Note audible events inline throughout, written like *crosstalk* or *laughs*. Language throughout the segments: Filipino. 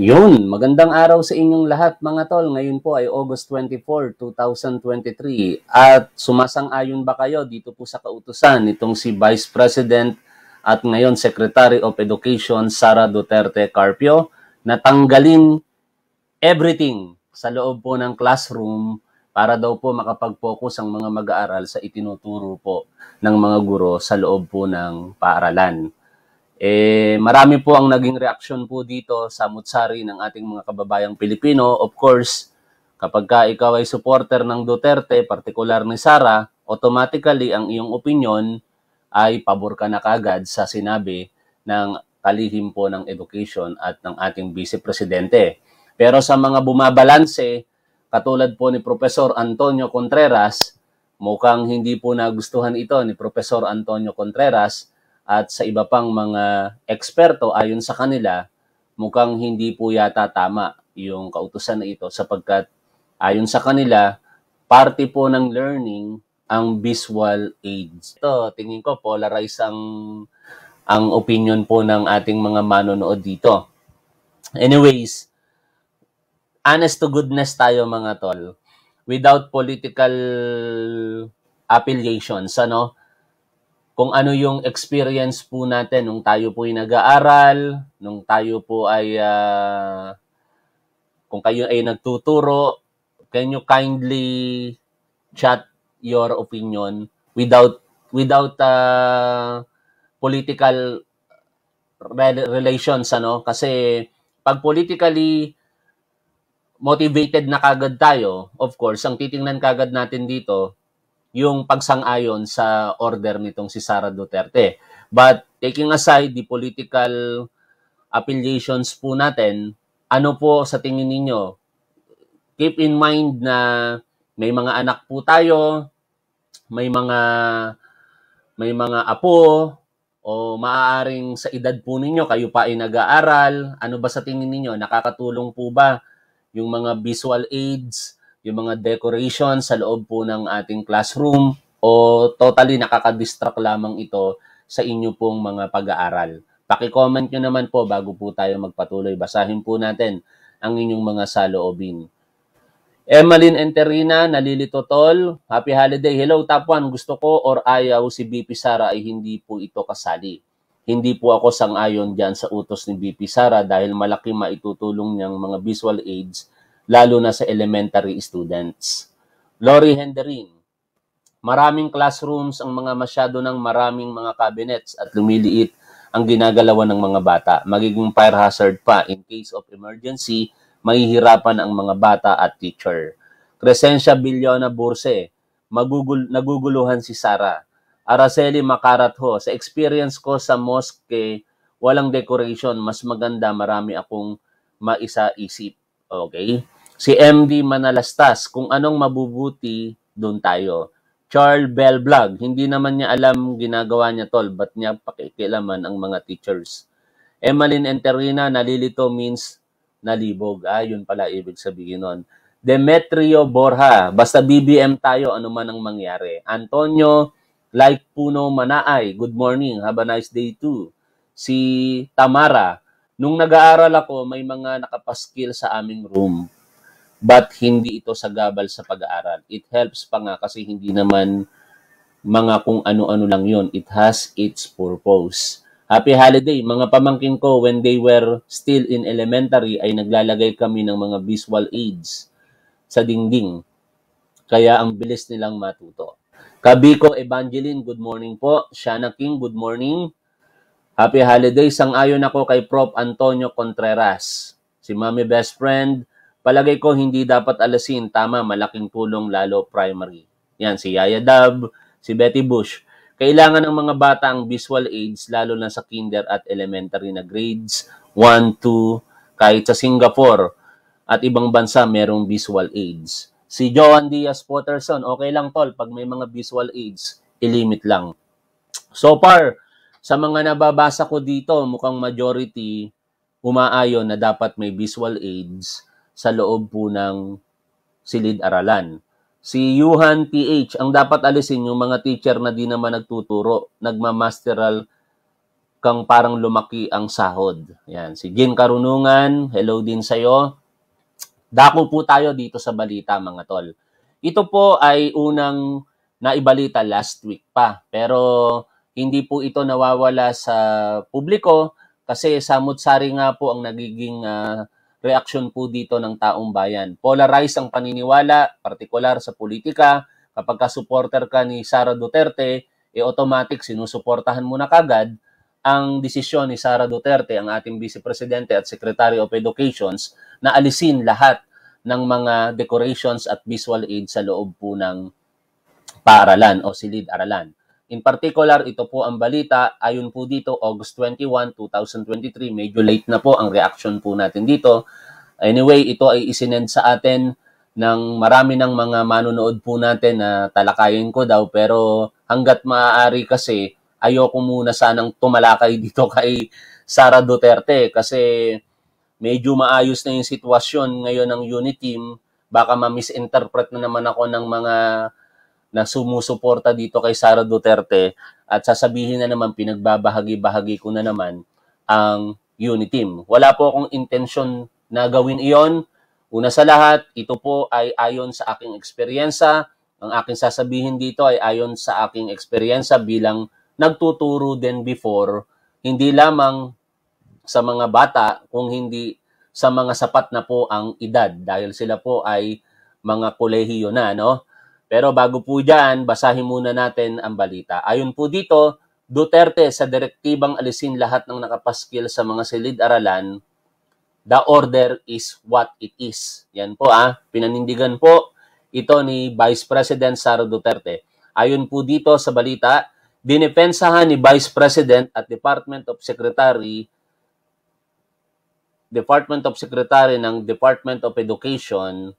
Yun, magandang araw sa inyong lahat mga tol. Ngayon po ay August 24, 2023 at sumasang-ayon ba kayo dito po sa kautusan nitong si Vice President at ngayon Secretary of Education Sara Duterte Carpio na tanggalin everything sa loob po ng classroom para daw po makapag-focus ang mga mag-aaral sa itinuturo po ng mga guro sa loob po ng paaralan. Eh, marami po ang naging reaksyon po dito sa mutsari ng ating mga kababayang Pilipino. Of course, kapag ka ikaw ay supporter ng Duterte, partikular ni Sara, automatically ang iyong opinion ay pabor ka na kagad sa sinabi ng kalihim po ng education at ng ating vice presidente. Pero sa mga bumabalanse, katulad po ni Professor Antonio Contreras, mukhang hindi po nagustuhan ito ni Professor Antonio Contreras at sa iba pang mga eksperto ayon sa kanila, mukhang hindi po yata tama yung kautusan na ito sapagkat ayon sa kanila, parte po ng learning ang visual aids. Ito, tingin ko polarize ang ang opinion po ng ating mga manonood dito. Anyways, honest to goodness tayo mga tol. Without political affiliations, ano? kung ano yung experience po natin nung tayo po ay nag-aaral, nung tayo po ay uh, kung kayo ay nagtuturo, can you kindly chat your opinion without without uh, political re- relations ano kasi pag politically motivated na kagad tayo, of course, ang titingnan kagad natin dito yung pagsang-ayon sa order nitong si Sara Duterte. But taking aside the political affiliations po natin, ano po sa tingin ninyo? Keep in mind na may mga anak po tayo, may mga may mga apo o maaaring sa edad po ninyo kayo pa ay nag-aaral. Ano ba sa tingin ninyo? Nakakatulong po ba yung mga visual aids? yung mga decoration sa loob po ng ating classroom o totally nakakadistract lamang ito sa inyo pong mga pag-aaral. Paki-comment nyo naman po bago po tayo magpatuloy. Basahin po natin ang inyong mga saloobin. Emmeline Enterina, nalilito tol. Happy holiday. Hello, top 1. Gusto ko or ayaw si BP Sara ay hindi po ito kasali. Hindi po ako sang-ayon dyan sa utos ni BP Sara dahil malaki maitutulong niyang mga visual aids lalo na sa elementary students. Lori Henderin, maraming classrooms ang mga masyado ng maraming mga cabinets at lumiliit ang ginagalawan ng mga bata. Magiging fire hazard pa in case of emergency, mahihirapan ang mga bata at teacher. Crescencia Bilyona Burse, magugul naguguluhan si Sara. Araceli Makaratho, sa experience ko sa mosque, walang decoration, mas maganda, marami akong maisa-isip. Okay? Si MD Manalastas, kung anong mabubuti, doon tayo. Charles Bell Vlog, hindi naman niya alam ginagawa niya tol, ba't niya pakikilaman ang mga teachers. Emeline Enterina, nalilito means nalibog. Ah, yun pala ibig sabihin nun. Demetrio Borja, basta BBM tayo, ano man ang mangyari. Antonio Like Puno Manaay, good morning, have a nice day too. Si Tamara, Nung nag-aaral ako, may mga nakapaskil sa aming room. But hindi ito sagabal sa pag-aaral. It helps pa nga kasi hindi naman mga kung ano-ano lang yon. It has its purpose. Happy holiday! Mga pamangkin ko, when they were still in elementary, ay naglalagay kami ng mga visual aids sa dingding. Kaya ang bilis nilang matuto. Kabiko Evangeline, good morning po. Shana King, good morning. Happy holidays ang ayon ako kay Prof. Antonio Contreras. Si Mami Best Friend, palagay ko hindi dapat alasin. Tama, malaking tulong lalo primary. Yan, si Yaya Dab, si Betty Bush. Kailangan ng mga bata ang visual aids lalo na sa kinder at elementary na grades 1, 2, kahit sa Singapore at ibang bansa merong visual aids. Si Joan Diaz Potterson, okay lang tol, pag may mga visual aids, ilimit lang. So far, sa mga nababasa ko dito, mukhang majority umaayon na dapat may visual aids sa loob po ng silid-aralan. Si Yuhan PH, ang dapat alisin yung mga teacher na di naman nagtuturo, nagmamasteral kang parang lumaki ang sahod. Yan. Si Gin Karunungan, hello din sa'yo. Dako po tayo dito sa balita mga tol. Ito po ay unang naibalita last week pa. Pero hindi po ito nawawala sa publiko kasi samot-sari nga po ang nagiging uh, reaksyon po dito ng taong bayan. Polarized ang paniniwala, partikular sa politika. Kapag ka supporter ka ni Sara Duterte, e automatic sinusuportahan mo na kagad ang desisyon ni Sara Duterte, ang ating Vice Presidente at Secretary of Educations, na alisin lahat ng mga decorations at visual aid sa loob po ng paaralan o silid-aralan. In particular, ito po ang balita. Ayon po dito, August 21, 2023. Medyo late na po ang reaction po natin dito. Anyway, ito ay isinend sa atin ng marami ng mga manonood po natin na talakayin ko daw. Pero hanggat maaari kasi, ayoko muna sanang tumalakay *laughs* dito kay Sara Duterte kasi medyo maayos na yung sitwasyon ngayon ng unit team. Baka ma-misinterpret na naman ako ng mga na sumusuporta dito kay Sara Duterte at sasabihin na naman pinagbabahagi-bahagi ko na naman ang Uniteam. Wala po akong intensyon na gawin iyon. Una sa lahat, ito po ay ayon sa aking eksperyensa. Ang aking sasabihin dito ay ayon sa aking eksperyensa bilang nagtuturo din before, hindi lamang sa mga bata kung hindi sa mga sapat na po ang edad dahil sila po ay mga kolehiyo na, no? Pero bago po dyan, basahin muna natin ang balita. Ayon po dito, Duterte sa direktibang alisin lahat ng nakapaskil sa mga silid-aralan, the order is what it is. Yan po ah, pinanindigan po ito ni Vice President Sara Duterte. Ayon po dito sa balita, dinepensahan ni Vice President at Department of Secretary Department of Secretary ng Department of Education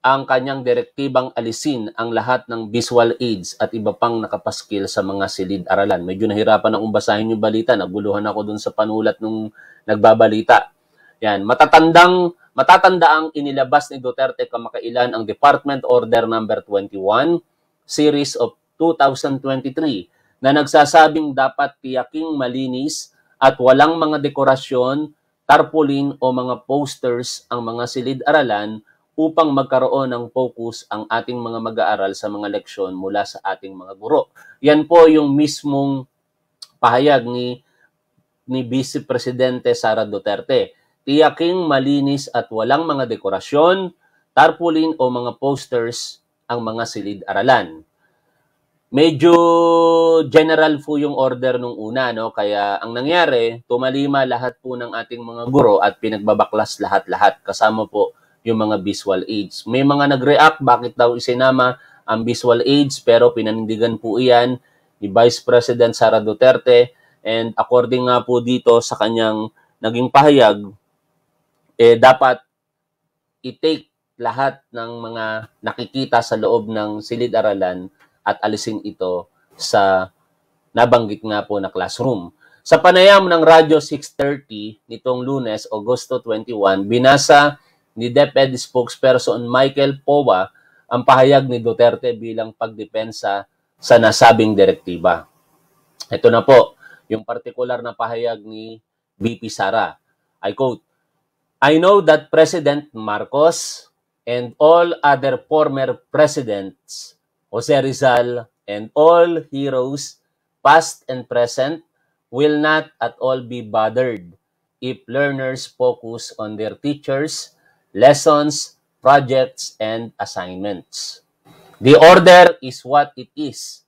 ang kanyang direktibang alisin ang lahat ng visual aids at iba pang nakapaskil sa mga silid-aralan. Medyo nahirapan akong basahin yung balita. Naguluhan ako dun sa panulat nung nagbabalita. Yan, matatandang matatanda ang inilabas ni Duterte kamakailan ang Department Order number no. 21 series of 2023 na nagsasabing dapat tiyaking malinis at walang mga dekorasyon, tarpaulin o mga posters ang mga silid-aralan upang magkaroon ng focus ang ating mga mag-aaral sa mga leksyon mula sa ating mga guro. Yan po yung mismong pahayag ni ni Vice Presidente Sara Duterte. Tiyaking malinis at walang mga dekorasyon, tarpaulin o mga posters ang mga silid-aralan. Medyo general po yung order nung una, no? Kaya ang nangyari, tumalima lahat po ng ating mga guro at pinagbabaklas lahat-lahat kasama po yung mga visual aids. May mga nag-react bakit daw isinama ang visual aids pero pinanindigan po iyan ni Vice President Sara Duterte and according nga po dito sa kanyang naging pahayag eh dapat i-take lahat ng mga nakikita sa loob ng silid-aralan at alisin ito sa nabanggit nga po na classroom. Sa panayam ng Radyo 630 nitong lunes, Agosto 21, binasa ni DepEd spokesperson Michael Powa ang pahayag ni Duterte bilang pagdepensa sa nasabing direktiba. Ito na po, yung partikular na pahayag ni VP Sara. I quote, I know that President Marcos and all other former presidents, Jose Rizal, and all heroes, past and present, will not at all be bothered if learners focus on their teachers lessons, projects, and assignments. The order is what it is.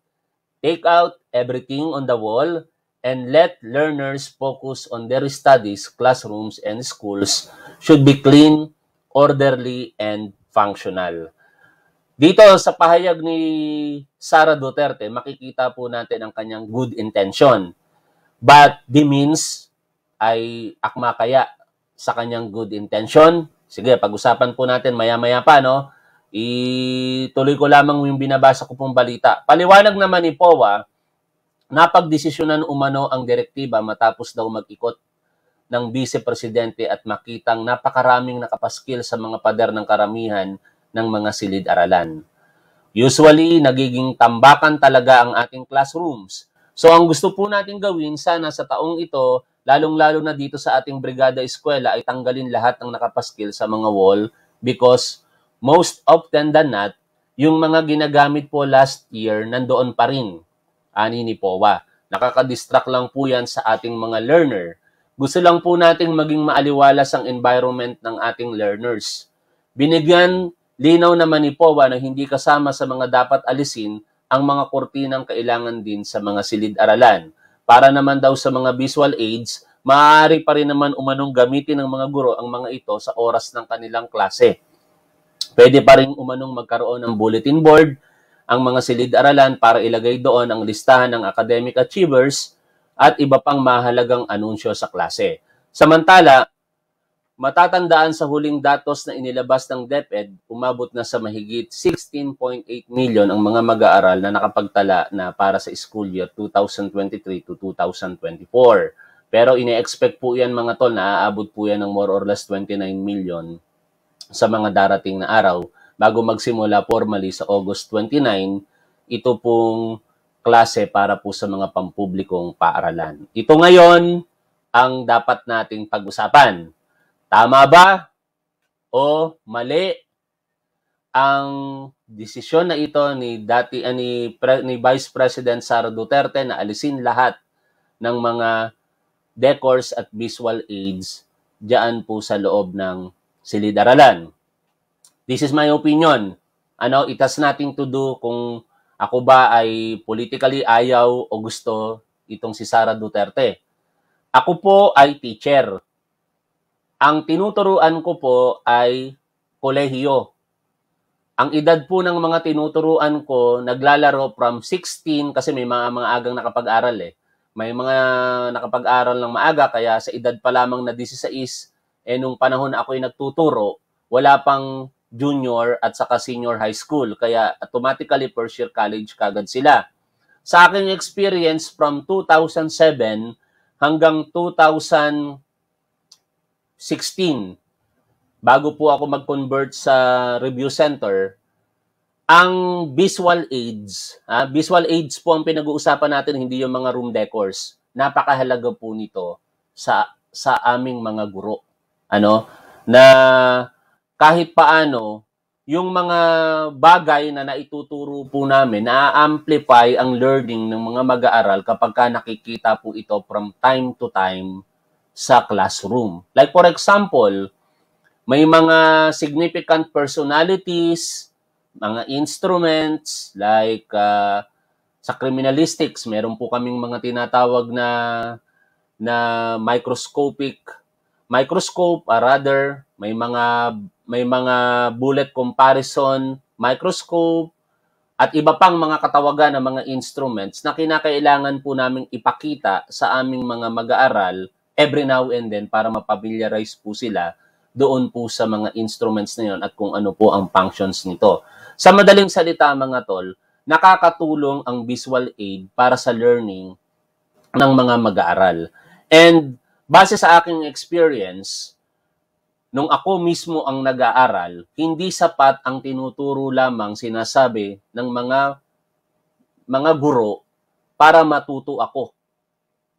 Take out everything on the wall and let learners focus on their studies, classrooms, and schools should be clean, orderly, and functional. Dito sa pahayag ni Sara Duterte, makikita po natin ang kanyang good intention. But the means ay akma kaya sa kanyang good intention Sige, pag-usapan po natin maya-maya pa, no? Ituloy ko lamang yung binabasa ko pong balita. Paliwanag naman ni POA, ah, napagdesisyonan umano ang direktiba matapos daw mag-ikot ng Vice Presidente at makitang napakaraming nakapaskil sa mga pader ng karamihan ng mga silid-aralan. Usually, nagiging tambakan talaga ang ating classrooms. So ang gusto po natin gawin sana sa taong ito lalong-lalo na dito sa ating brigada eskwela ay tanggalin lahat ng nakapaskil sa mga wall because most often than not, yung mga ginagamit po last year nandoon pa rin, ani ni POWA. Nakakadistract lang po yan sa ating mga learner. Gusto lang po nating maging maaliwalas ang environment ng ating learners. Binigyan linaw naman ni POWA na hindi kasama sa mga dapat alisin ang mga kurtinang kailangan din sa mga silid-aralan para naman daw sa mga visual aids, maaari pa rin naman umanong gamitin ng mga guro ang mga ito sa oras ng kanilang klase. Pwede pa rin umanong magkaroon ng bulletin board ang mga silid-aralan para ilagay doon ang listahan ng academic achievers at iba pang mahalagang anunsyo sa klase. Samantala, Matatandaan sa huling datos na inilabas ng DepEd, umabot na sa mahigit 16.8 million ang mga mag-aaral na nakapagtala na para sa school year 2023 to 2024. Pero ine-expect po yan mga tol na aabot po yan ng more or less 29 million sa mga darating na araw bago magsimula formally sa August 29, ito pong klase para po sa mga pampublikong paaralan. Ito ngayon ang dapat nating pag-usapan. Tama ba o mali ang desisyon na ito ni dati uh, ni, pre, ni Vice President Sara Duterte na alisin lahat ng mga decors at visual aids diyan po sa loob ng silid-aralan. This is my opinion. Ano, it has nothing to do kung ako ba ay politically ayaw o gusto itong si Sara Duterte. Ako po ay teacher ang tinuturuan ko po ay kolehiyo. Ang edad po ng mga tinuturuan ko, naglalaro from 16, kasi may mga, mga agang nakapag-aral eh. May mga nakapag-aral ng maaga, kaya sa edad pa lamang na 16, eh nung panahon ako ako'y nagtuturo, wala pang junior at saka senior high school. Kaya automatically first year college kagad sila. Sa aking experience from 2007 hanggang 2000 16, bago po ako mag-convert sa review center, ang visual aids, ha? visual aids po ang pinag-uusapan natin, hindi yung mga room decors. Napakahalaga po nito sa sa aming mga guro. Ano? Na kahit paano yung mga bagay na naituturo po namin, na-amplify ang learning ng mga mag-aaral kapag ka nakikita po ito from time to time sa classroom. Like for example, may mga significant personalities, mga instruments like uh, sa criminalistics, meron po kaming mga tinatawag na na microscopic microscope or ah, rather may mga may mga bullet comparison microscope at iba pang mga katawagan ng mga instruments na kinakailangan po naming ipakita sa aming mga mag-aaral every now and then para mapabiliarize po sila doon po sa mga instruments na yun at kung ano po ang functions nito. Sa madaling salita mga tol, nakakatulong ang visual aid para sa learning ng mga mag-aaral. And base sa aking experience, nung ako mismo ang nag-aaral, hindi sapat ang tinuturo lamang sinasabi ng mga mga guro para matuto ako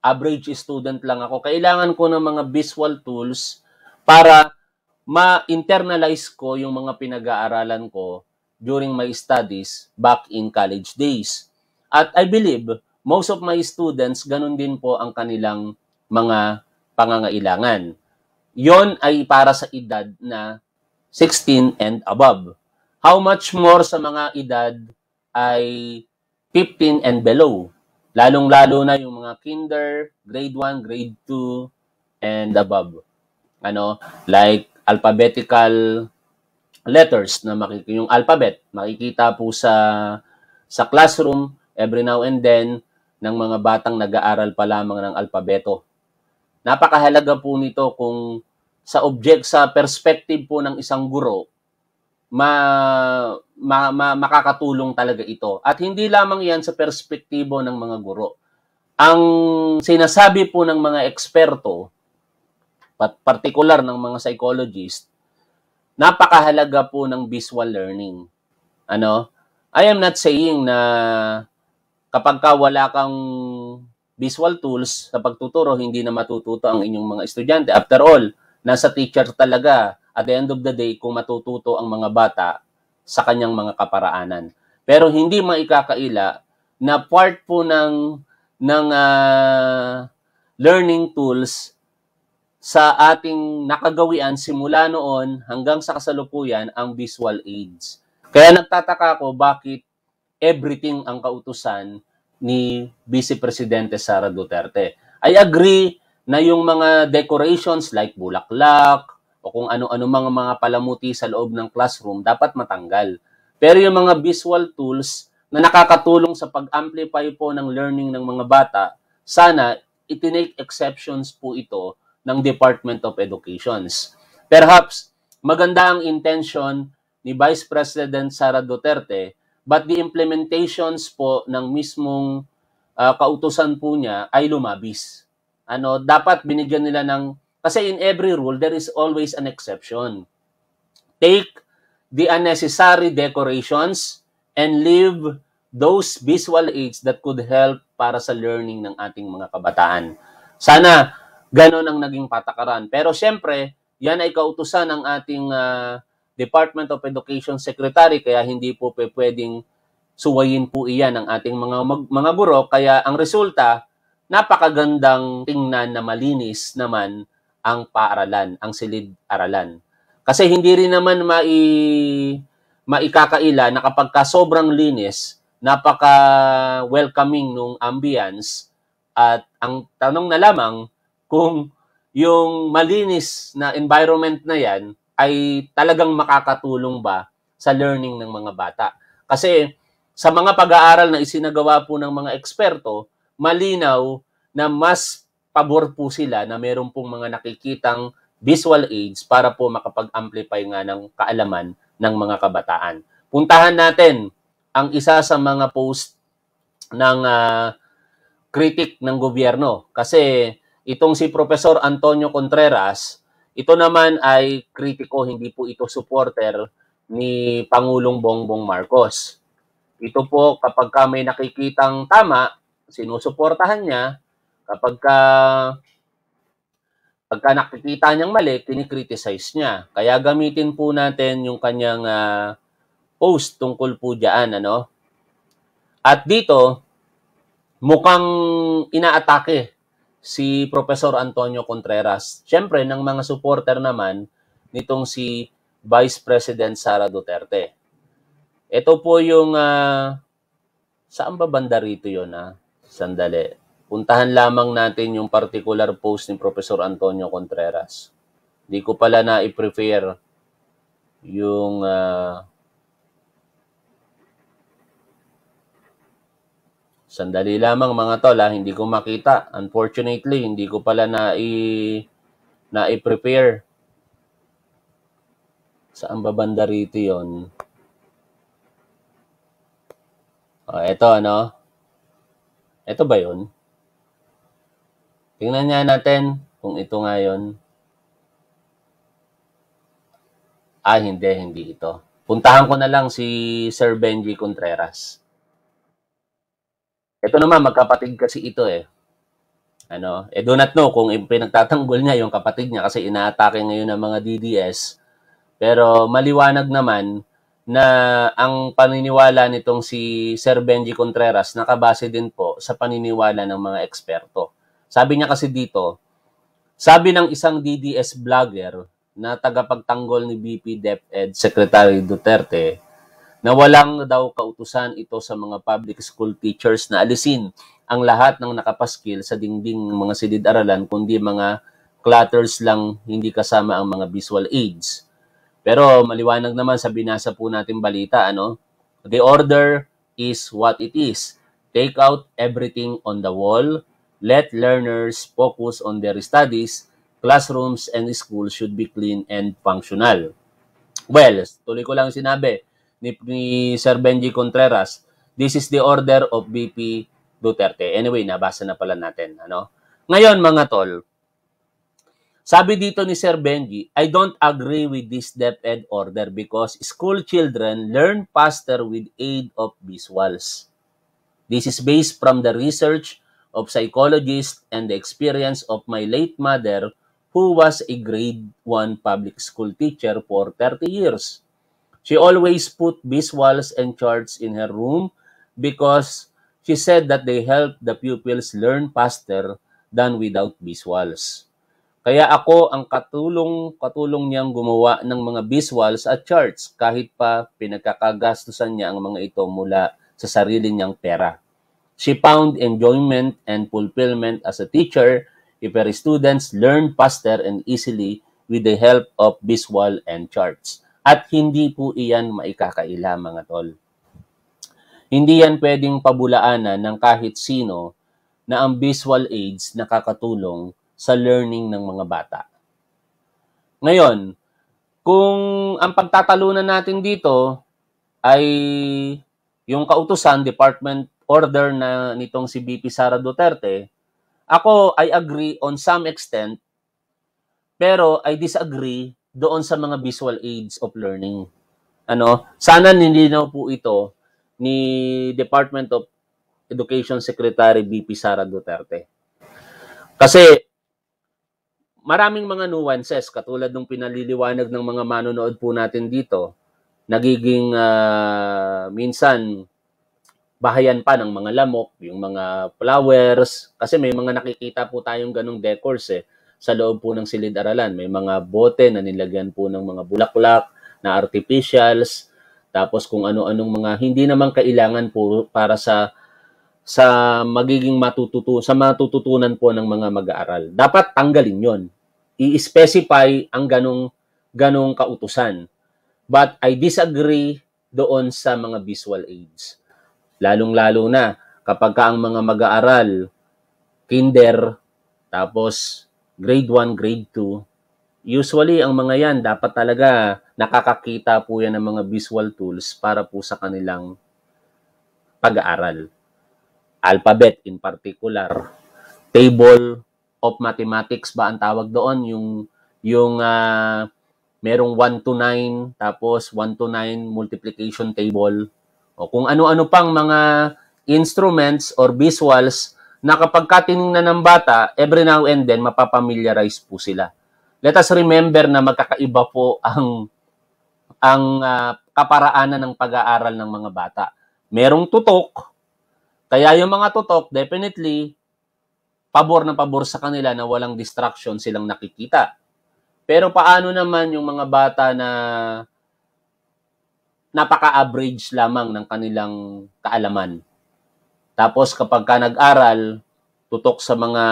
average student lang ako. Kailangan ko ng mga visual tools para ma-internalize ko yung mga pinag-aaralan ko during my studies back in college days. At I believe most of my students, ganun din po ang kanilang mga pangangailangan. Yon ay para sa edad na 16 and above. How much more sa mga edad ay 15 and below? Lalong-lalo na yung mga kinder, grade 1, grade 2, and above. Ano, like alphabetical letters na makikita yung alphabet, makikita po sa sa classroom every now and then ng mga batang nag-aaral pa lamang ng alpabeto. Napakahalaga po nito kung sa object sa perspective po ng isang guro ma ma, ma, makakatulong talaga ito. At hindi lamang yan sa perspektibo ng mga guro. Ang sinasabi po ng mga eksperto, pat particular ng mga psychologist, napakahalaga po ng visual learning. Ano? I am not saying na kapag ka wala kang visual tools sa pagtuturo, hindi na matututo ang inyong mga estudyante. After all, nasa teacher talaga at the end of the day kung matututo ang mga bata sa kanyang mga kaparaanan. Pero hindi maikakaila na part po ng ng uh, learning tools sa ating nakagawian simula noon hanggang sa kasalukuyan ang visual aids. Kaya nagtataka ako bakit everything ang kautusan ni Vice Presidente Sara Duterte. I agree na yung mga decorations like bulaklak, o kung ano-ano mga mga palamuti sa loob ng classroom dapat matanggal. Pero yung mga visual tools na nakakatulong sa pag-amplify po ng learning ng mga bata, sana itinake exceptions po ito ng Department of Educations. Perhaps maganda ang intention ni Vice President Sara Duterte but the implementations po ng mismong uh, kautusan po niya ay lumabis. Ano, dapat binigyan nila ng kasi in every rule, there is always an exception. Take the unnecessary decorations and leave those visual aids that could help para sa learning ng ating mga kabataan. Sana ganon ang naging patakaran. Pero siyempre, yan ay kautusan ng ating uh, Department of Education Secretary kaya hindi po pwedeng suwayin po iyan ng ating mga mag, mga guro kaya ang resulta napakagandang tingnan na malinis naman ang paaralan, ang silid-aralan. Kasi hindi rin naman mai, maikakaila na kapag ka sobrang linis, napaka-welcoming nung ambience at ang tanong na lamang kung yung malinis na environment na yan ay talagang makakatulong ba sa learning ng mga bata. Kasi sa mga pag-aaral na isinagawa po ng mga eksperto, malinaw na mas pabor po sila na meron pong mga nakikitang visual aids para po makapag-amplify nga ng kaalaman ng mga kabataan. Puntahan natin ang isa sa mga post ng uh, critic ng gobyerno kasi itong si Professor Antonio Contreras, ito naman ay kritiko, hindi po ito supporter ni Pangulong Bongbong Marcos. Ito po kapag ka may nakikitang tama, sinusuportahan niya, Kapag ka, pagka nakikita niyang mali, kinikriticize niya. Kaya gamitin po natin yung kanyang uh, post tungkol po diyan, ano? At dito, mukhang inaatake si Professor Antonio Contreras. Siyempre, ng mga supporter naman nitong si Vice President Sara Duterte. Ito po yung, uh, saan ba banda rito yun, ha? Ah? Sandali. Puntahan lamang natin yung particular post ni Professor Antonio Contreras. Hindi ko pala na i prefer yung uh, Sandali lamang mga tol, ha? Ah, hindi ko makita. Unfortunately, hindi ko pala na i na i-prepare. Saan ba banda rito 'yon? Oh, ito ano? Ito ba 'yon? Tingnan nga natin kung ito ngayon. Ah, hindi, hindi ito. Puntahan ko na lang si Sir Benji Contreras. Ito naman, magkapatid kasi ito eh. Ano, eh do not know kung pinagtatanggol niya yung kapatid niya kasi inaatake ngayon ng mga DDS. Pero maliwanag naman na ang paniniwala nitong si Sir Benji Contreras nakabase din po sa paniniwala ng mga eksperto sabi niya kasi dito, sabi ng isang DDS vlogger na tagapagtanggol ni BP DepEd Secretary Duterte na walang daw kautusan ito sa mga public school teachers na alisin ang lahat ng nakapaskil sa dingding mga silid-aralan kundi mga clutters lang hindi kasama ang mga visual aids. Pero maliwanag naman sa binasa po natin balita, ano? The order is what it is. Take out everything on the wall, Let learners focus on their studies. Classrooms and schools should be clean and functional. Well, tuloy ko lang sinabi ni, ni Sir Benji Contreras, this is the order of BP Duterte. Anyway, nabasa na pala natin. Ano? Ngayon mga tol, sabi dito ni Sir Benji, I don't agree with this DepEd order because school children learn faster with aid of visuals. This is based from the research of psychologist and the experience of my late mother who was a grade 1 public school teacher for 30 years. She always put visuals and charts in her room because she said that they help the pupils learn faster than without visuals. Kaya ako ang katulong-katulong niyang gumawa ng mga visuals at charts kahit pa pinagkakagastusan niya ang mga ito mula sa sarili niyang pera. She found enjoyment and fulfillment as a teacher if her students learn faster and easily with the help of visual and charts. At hindi po iyan maikakaila mga tol. Hindi yan pwedeng pabulaanan ng kahit sino na ang visual aids nakakatulong sa learning ng mga bata. Ngayon, kung ang pagtatalunan natin dito ay yung kautusan Department order na nitong si BP Sara Duterte, ako I agree on some extent, pero I disagree doon sa mga visual aids of learning. Ano, sana nilinaw po ito ni Department of Education Secretary BP Sara Duterte. Kasi maraming mga nuances katulad ng pinaliliwanag ng mga manonood po natin dito, nagiging uh, minsan bahayan pa ng mga lamok, yung mga flowers, kasi may mga nakikita po tayong ganong decors eh, sa loob po ng silid-aralan. May mga bote na nilagyan po ng mga bulaklak na artificials, tapos kung ano-anong mga hindi naman kailangan po para sa sa magiging matututo sa matututunan po ng mga mag-aaral. Dapat tanggalin 'yon. I-specify ang ganong ganong kautusan. But I disagree doon sa mga visual aids Lalong-lalo na kapag ka ang mga mag-aaral, kinder, tapos grade 1, grade 2, usually ang mga yan dapat talaga nakakakita po yan ng mga visual tools para po sa kanilang pag-aaral. Alphabet in particular, table of mathematics ba ang tawag doon, yung yung uh, merong 1 to 9 tapos 1 to 9 multiplication table o kung ano-ano pang mga instruments or visuals na kapag katinignan ng bata, every now and then, mapapamiliarize po sila. Let us remember na magkakaiba po ang ang uh, kaparaanan ng pag-aaral ng mga bata. Merong tutok, kaya yung mga tutok, definitely, pabor na pabor sa kanila na walang distraction silang nakikita. Pero paano naman yung mga bata na napaka-average lamang ng kanilang kaalaman. Tapos kapag ka nag-aral, tutok sa mga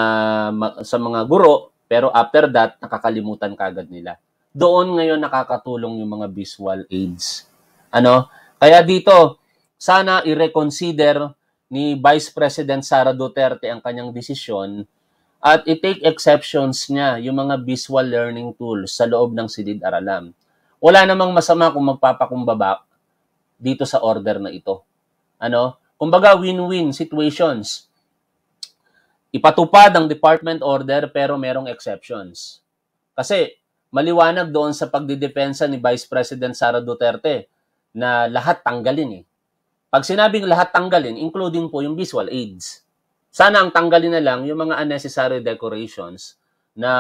sa mga guro, pero after that nakakalimutan kagad nila. Doon ngayon nakakatulong yung mga visual aids. Ano? Kaya dito sana i-reconsider ni Vice President Sara Duterte ang kanyang desisyon at i-take exceptions niya yung mga visual learning tools sa loob ng silid-aralan. Wala namang masama kung magpapakumbaba dito sa order na ito. Ano? Kumbaga win-win situations. Ipatupad ang department order pero merong exceptions. Kasi maliwanag doon sa pagdidepensa ni Vice President Sara Duterte na lahat tanggalin eh. Pag sinabing lahat tanggalin, including po yung visual aids. Sana ang tanggalin na lang yung mga unnecessary decorations na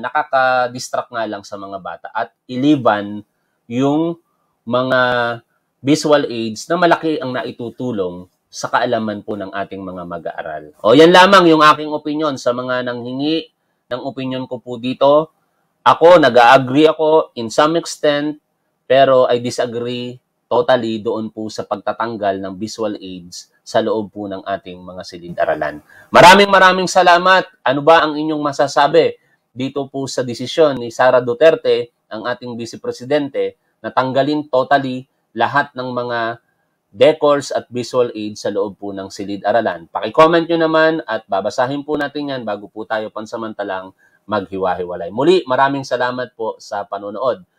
nakaka-distract nga lang sa mga bata at iliban yung mga visual aids na malaki ang naitutulong sa kaalaman po ng ating mga mag-aaral. O yan lamang yung aking opinion sa mga nanghingi ng opinion ko po dito. Ako, nag-agree ako in some extent, pero I disagree totally doon po sa pagtatanggal ng visual aids sa loob po ng ating mga silid-aralan. Maraming maraming salamat. Ano ba ang inyong masasabi dito po sa desisyon ni Sara Duterte, ang ating vice presidente, na tanggalin totally lahat ng mga decors at visual aid sa loob po ng silid-aralan. Pakicomment nyo naman at babasahin po natin yan bago po tayo pansamantalang maghiwa-hiwalay. Muli, maraming salamat po sa panonood.